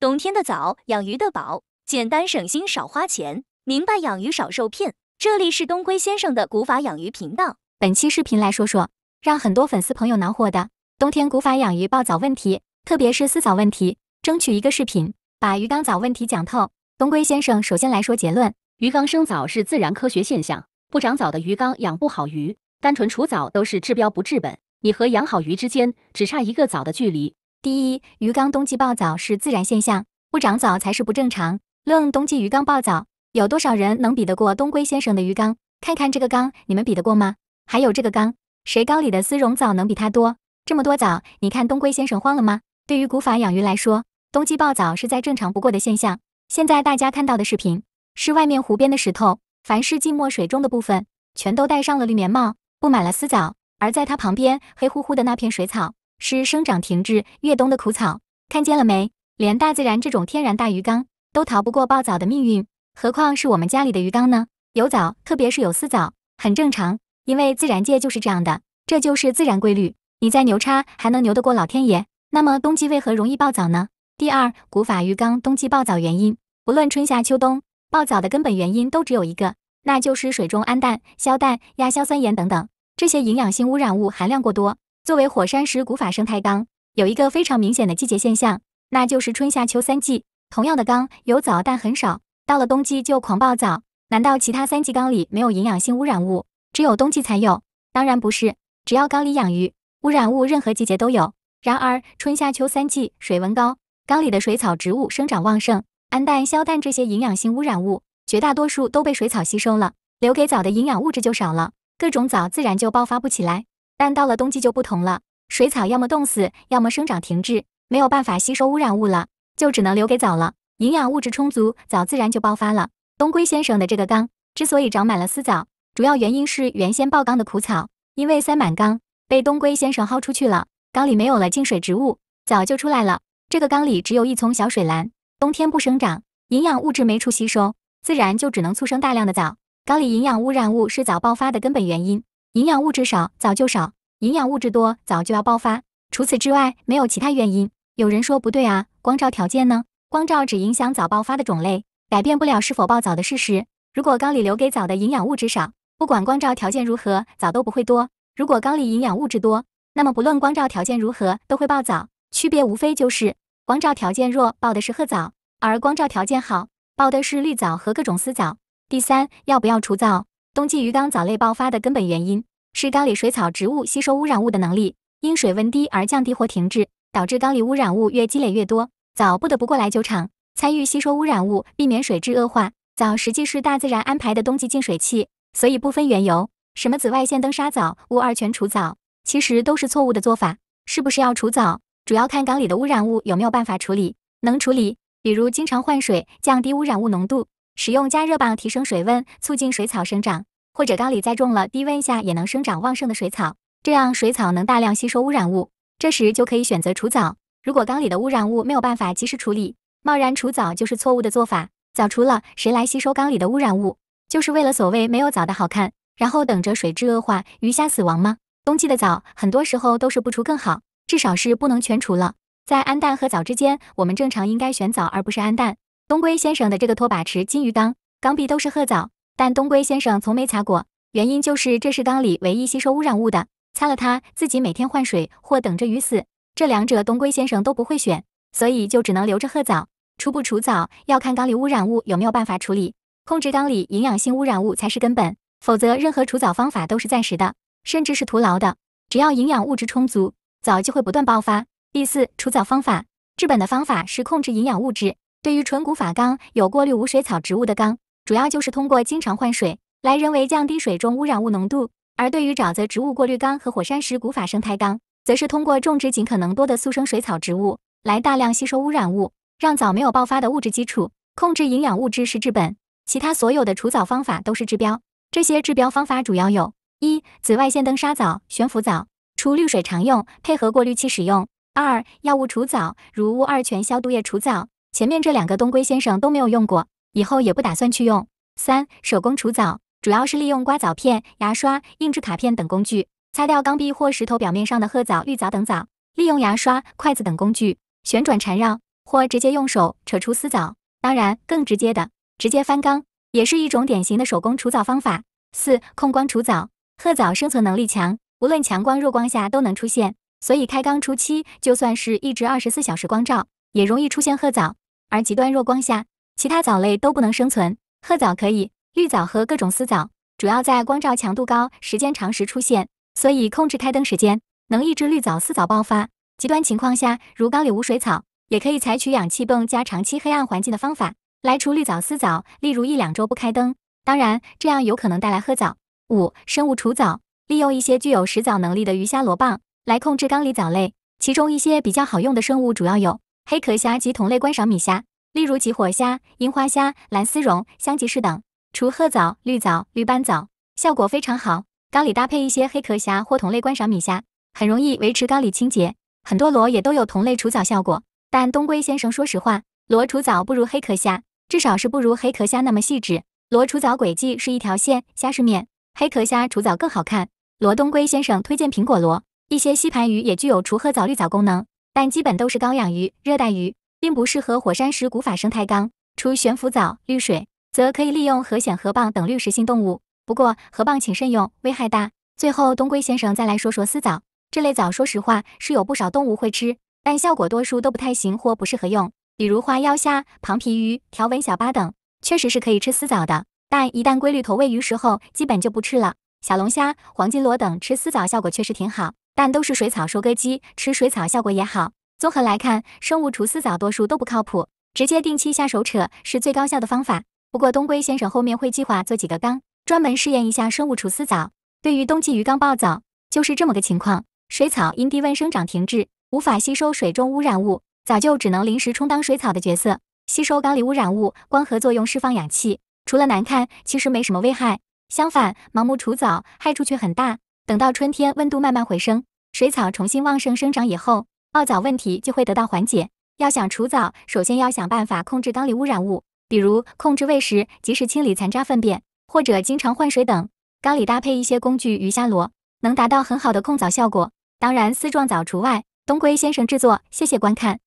冬天的藻，养鱼的宝，简单省心少花钱，明白养鱼少受骗。这里是东龟先生的古法养鱼频道。本期视频来说说，让很多粉丝朋友恼火的冬天古法养鱼爆藻问题，特别是死藻问题。争取一个视频把鱼缸藻问题讲透。东龟先生首先来说结论：鱼缸生藻是自然科学现象，不长藻的鱼缸养不好鱼，单纯除藻都是治标不治本。你和养好鱼之间只差一个藻的距离。第一，鱼缸冬季暴藻是自然现象，不长藻才是不正常。论冬季鱼缸暴藻，有多少人能比得过东龟先生的鱼缸？看看这个缸，你们比得过吗？还有这个缸，谁缸里的丝绒藻能比它多？这么多藻，你看东龟先生慌了吗？对于古法养鱼来说，冬季暴藻是再正常不过的现象。现在大家看到的视频是外面湖边的石头，凡是浸没水中的部分，全都戴上了绿棉帽，布满了丝藻；而在它旁边黑乎乎的那片水草。是生长停滞、越冬的枯草，看见了没？连大自然这种天然大鱼缸都逃不过暴藻的命运，何况是我们家里的鱼缸呢？有藻，特别是有丝藻，很正常，因为自然界就是这样的，这就是自然规律。你再牛叉，还能牛得过老天爷？那么冬季为何容易暴藻呢？第二，古法鱼缸冬季暴藻原因，不论春夏秋冬，暴藻的根本原因都只有一个，那就是水中氨氮、硝氮、亚硝酸盐等等这些营养性污染物含量过多。作为火山石古法生态缸，有一个非常明显的季节现象，那就是春夏秋三季，同样的缸有藻但很少，到了冬季就狂暴藻。难道其他三季缸里没有营养性污染物，只有冬季才有？当然不是，只要缸里养鱼，污染物任何季节都有。然而春夏秋三季水温高，缸里的水草植物生长旺盛，氨氮、硝氮这些营养性污染物绝大多数都被水草吸收了，留给藻的营养物质就少了，各种藻自然就爆发不起来。但到了冬季就不同了，水草要么冻死，要么生长停滞，没有办法吸收污染物了，就只能留给藻了。营养物质充足，藻自然就爆发了。东龟先生的这个缸之所以长满了丝藻，主要原因是原先爆缸的苦草，因为塞满缸，被东龟先生薅出去了。缸里没有了净水植物，藻就出来了。这个缸里只有一丛小水兰，冬天不生长，营养物质没处吸收，自然就只能促生大量的藻。缸里营养污染物是藻爆发的根本原因。营养物质少，藻就少；营养物质多，藻就要爆发。除此之外，没有其他原因。有人说不对啊，光照条件呢？光照只影响藻爆发的种类，改变不了是否爆藻的事实。如果缸里留给藻的营养物质少，不管光照条件如何，藻都不会多；如果缸里营养物质多，那么不论光照条件如何，都会爆藻。区别无非就是光照条件弱，爆的是褐藻；而光照条件好，爆的是绿藻和各种丝藻。第三，要不要除藻？冬季鱼缸藻类爆发的根本原因。是缸里水草植物吸收污染物的能力因水温低而降低或停滞，导致缸里污染物越积累越多，藻不得不过来救场，参与吸收污染物，避免水质恶化。藻实际是大自然安排的冬季净水器，所以不分缘由，什么紫外线灯杀藻、戊二醛除藻，其实都是错误的做法。是不是要除藻，主要看缸里的污染物有没有办法处理。能处理，比如经常换水降低污染物浓度，使用加热棒提升水温，促进水草生长。或者缸里栽种了低温下也能生长旺盛的水草，这样水草能大量吸收污染物，这时就可以选择除藻。如果缸里的污染物没有办法及时处理，贸然除藻就是错误的做法。藻除了，谁来吸收缸里的污染物？就是为了所谓没有藻的好看，然后等着水质恶化、鱼虾死亡吗？冬季的藻，很多时候都是不除更好，至少是不能全除了。在氨氮和藻之间，我们正常应该选藻而不是氨氮。东归先生的这个拖把池金鱼缸，缸壁都是褐藻。但东龟先生从没擦过，原因就是这是缸里唯一吸收污染物的，擦了它自己每天换水或等着鱼死，这两者东龟先生都不会选，所以就只能留着褐藻。初步除藻要看缸里污染物有没有办法处理，控制缸里营养性污染物才是根本，否则任何除藻方法都是暂时的，甚至是徒劳的。只要营养物质充足，藻就会不断爆发。第四，除藻方法，治本的方法是控制营养物质。对于纯古法缸，有过滤无水草植物的缸。主要就是通过经常换水来人为降低水中污染物浓度，而对于沼泽植物过滤缸和火山石古法生态缸，则是通过种植尽可能多的速生水草植物来大量吸收污染物，让藻没有爆发的物质基础，控制营养物质是治本，其他所有的除藻方法都是治标。这些治标方法主要有：一、紫外线灯沙藻、悬浮藻、除滤水常用，配合过滤器使用；二、药物除藻，如戊二醛消毒液除藻。前面这两个东龟先生都没有用过。以后也不打算去用。三、手工除藻，主要是利用刮藻片、牙刷、硬质卡片等工具，擦掉缸壁或石头表面上的褐藻、绿藻等藻；利用牙刷、筷子等工具旋转缠绕或直接用手扯出丝藻。当然，更直接的，直接翻缸，也是一种典型的手工除藻方法。四、控光除藻，褐藻生存能力强，无论强光、弱光下都能出现，所以开缸初期就算是一直二十四小时光照，也容易出现褐藻，而极端弱光下。其他藻类都不能生存，褐藻可以，绿藻和各种丝藻主要在光照强度高、时间长时出现，所以控制开灯时间能抑制绿藻、丝藻爆发。极端情况下，如缸里无水草，也可以采取氧气泵加长期黑暗环境的方法来除绿藻、丝藻，例如一两周不开灯。当然，这样有可能带来褐藻。五、生物除藻，利用一些具有食藻能力的鱼虾螺蚌来控制缸里藻类，其中一些比较好用的生物主要有黑壳虾及同类观赏米虾。例如极火虾、樱花虾、蓝丝绒、香吉士等除褐藻、绿藻、绿斑藻，效果非常好。缸里搭配一些黑壳虾或同类观赏米虾，很容易维持缸里清洁。很多螺也都有同类除藻效果，但东龟先生说实话，螺除藻不如黑壳虾，至少是不如黑壳虾那么细致。螺除藻轨迹是一条线，虾是面，黑壳虾除藻更好看。罗东龟先生推荐苹果螺，一些吸盘鱼也具有除褐藻、绿藻功能，但基本都是高氧鱼、热带鱼。并不适合火山石古法生态缸，除悬浮藻绿水，则可以利用河蚬、河蚌等滤食性动物。不过河蚌请慎用，危害大。最后，东龟先生再来说说丝藻。这类藻，说实话是有不少动物会吃，但效果多数都不太行或不适合用。比如花腰虾、庞皮鱼、条纹小八等，确实是可以吃丝藻的。但一旦规律投喂鱼食后，基本就不吃了。小龙虾、黄金螺等吃丝藻效果确实挺好，但都是水草收割机，吃水草效果也好。综合来看，生物除丝藻多数都不靠谱，直接定期下手扯是最高效的方法。不过东归先生后面会计划做几个缸，专门试验一下生物除丝藻。对于冬季鱼缸暴藻，就是这么个情况：水草因低温生长停滞，无法吸收水中污染物，藻就只能临时充当水草的角色，吸收缸里污染物，光合作用释放氧气。除了难看，其实没什么危害。相反，盲目除藻害处却很大。等到春天温度慢慢回升，水草重新旺盛生长以后。暴藻问题就会得到缓解。要想除藻，首先要想办法控制缸里污染物，比如控制喂食，及时清理残渣、粪便，或者经常换水等。缸里搭配一些工具鱼、虾、螺，能达到很好的控藻效果。当然，丝状藻除外。东龟先生制作，谢谢观看。